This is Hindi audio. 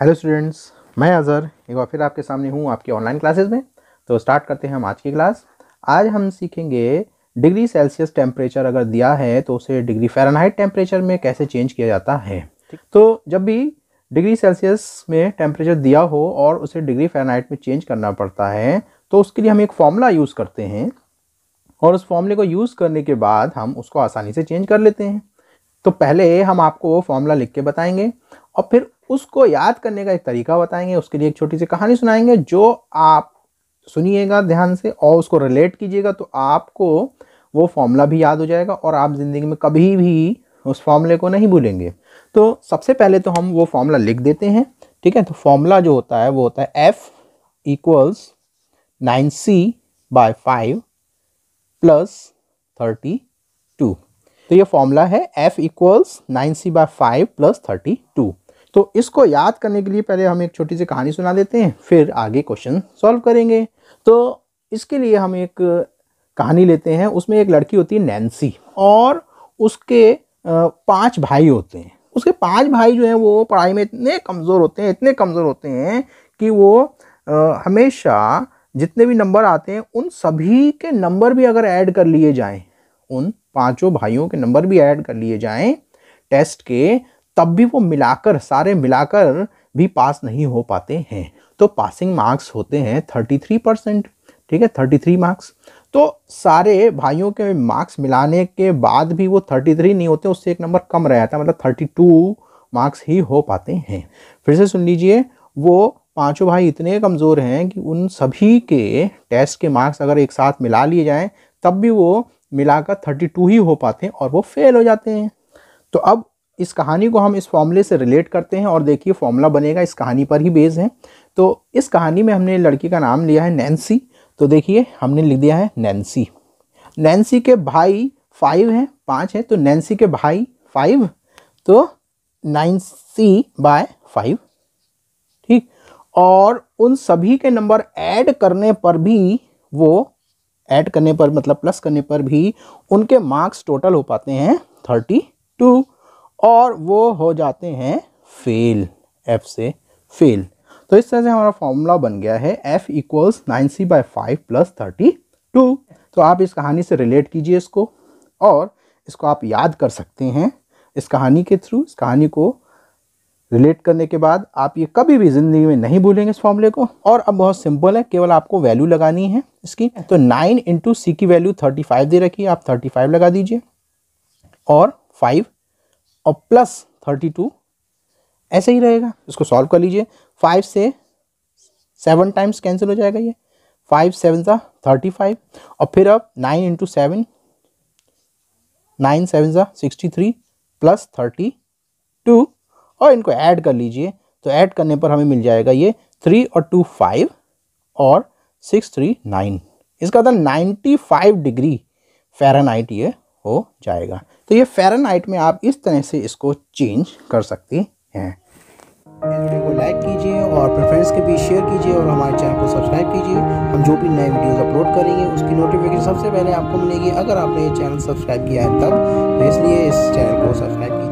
हेलो स्टूडेंट्स मैं अज़हर एक बार फिर आपके सामने हूँ आपकी ऑनलाइन क्लासेस में तो स्टार्ट करते हैं हम आज की क्लास आज हम सीखेंगे डिग्री सेल्सियस टेम्परेचर अगर दिया है तो उसे डिग्री फ़ारेनहाइट टेम्परेचर में कैसे चेंज किया जाता है तो जब भी डिग्री सेल्सियस में टेम्परेचर दिया हो और उसे डिग्री फ़ारेनहाइट में चेंज करना पड़ता है तो उसके लिए हम एक फॉर्मूला यूज़ करते हैं और उस फॉर्मूले को यूज़ करने के बाद हम उसको आसानी से चेंज कर लेते हैं तो पहले हम आपको वो फॉर्मूला लिख के बताएंगे और फिर उसको याद करने का एक तरीका बताएंगे उसके लिए एक छोटी सी कहानी सुनाएंगे जो आप सुनिएगा ध्यान से और उसको रिलेट कीजिएगा तो आपको वो फॉर्मूला भी याद हो जाएगा और आप ज़िंदगी में कभी भी उस फॉर्मूले को नहीं भूलेंगे तो सबसे पहले तो हम वो फॉर्मूला लिख देते हैं ठीक है तो फॉर्मूला जो होता है वो होता है F equals nine C by five plus thirty two तो ये फॉर्मूला है F equals nine C by five plus thirty two तो इसको याद करने के लिए पहले हम एक छोटी सी कहानी सुना देते हैं फिर आगे क्वेश्चन सॉल्व करेंगे तो इसके लिए हम एक कहानी लेते हैं उसमें एक लड़की होती है नैन्सी और उसके पांच भाई होते हैं उसके पांच भाई जो हैं वो पढ़ाई में इतने कमज़ोर होते हैं इतने कमज़ोर होते हैं कि वो हमेशा जितने भी नंबर आते हैं उन सभी के नंबर भी अगर ऐड कर लिए जाएं उन पांचों भाइयों के नंबर भी ऐड कर लिए जाएं टेस्ट के तब भी वो मिलाकर सारे मिलाकर भी पास नहीं हो पाते हैं तो पासिंग मार्क्स होते हैं थर्टी थ्री परसेंट ठीक है थर्टी थ्री मार्क्स तो सारे भाइयों के मार्क्स मिलाने के बाद भी वो थर्टी थ्री नहीं होते उससे एक नंबर कम रह जाता है मतलब थर्टी टू मार्क्स ही हो पाते हैं फिर से सुन लीजिए वो पांचों भाई इतने कमज़ोर हैं कि उन सभी के टेस्ट के मार्क्स अगर एक साथ मिला लिए जाएँ तब भी वो मिलाकर थर्टी टू ही हो पाते हैं और वो फेल हो जाते हैं तो अब इस कहानी को हम इस फॉर्मूले से रिलेट करते हैं और देखिए फॉर्मूला बनेगा इस कहानी पर ही बेस है तो इस कहानी में हमने लड़की का नाम लिया है नैन्सी तो देखिए हमने लिख दिया है नैन्सी नैन्सी के भाई फाइव हैं पाँच हैं तो नैन्सी के भाई फाइव तो नाइन सी बाय फाइव ठीक और उन सभी के नंबर ऐड करने पर भी वो ऐड करने पर मतलब प्लस करने पर भी उनके मार्क्स टोटल हो पाते हैं थर्टी टू और वो हो जाते हैं फेल एफ से फेल तो इस तरह से हमारा फॉर्मूला बन गया है F equals nine C by five plus thirty two तो आप इस कहानी से रिलेट कीजिए इसको और इसको आप याद कर सकते हैं इस कहानी के थ्रू इस कहानी को रिलेट करने के बाद आप ये कभी भी ज़िंदगी में नहीं भूलेंगे इस फॉर्मूले को और अब बहुत सिंपल है केवल आपको वैल्यू लगानी है इसकी तो नाइन इंटू सी की वैल्यू थर्टी फाइव दे रखी है आप थर्टी फाइव लगा दीजिए और फाइव और प्लस थर्टी टू ऐसे ही रहेगा इसको सॉल्व कर लीजिए फाइव से सेवन टाइम्स कैंसिल हो जाएगा ये फाइव सेवन सा थर्टी फाइव और फिर अब nine into seven nine seven सा sixty three plus thirty two और इनको ऐड कर लीजिए तो ऐड करने पर हमें मिल जाएगा ये थ्री और टू फाइव और सिक्स थ्री नाइन इसका था नाइन्टी फाइव डिग्री फेरानाइट ये हो जाएगा तो ये फ़ारेनहाइट में आप इस तरह से इसको चेंज कर सकती हैं इस वीडियो को लाइक कीजिए और फ्रेंड्स के बीच शेयर कीजिए और हमारे चैनल को सब्सक्राइब कीजिए हम जो भी नए वीडियोस अपलोड करेंगे उसकी नोटिफिकेशन सबसे पहले आपको मिलेगी अगर आपने ये चैनल सब्सक्राइब किया है तब तो इसलिए इस चैनल को सब्सक्राइब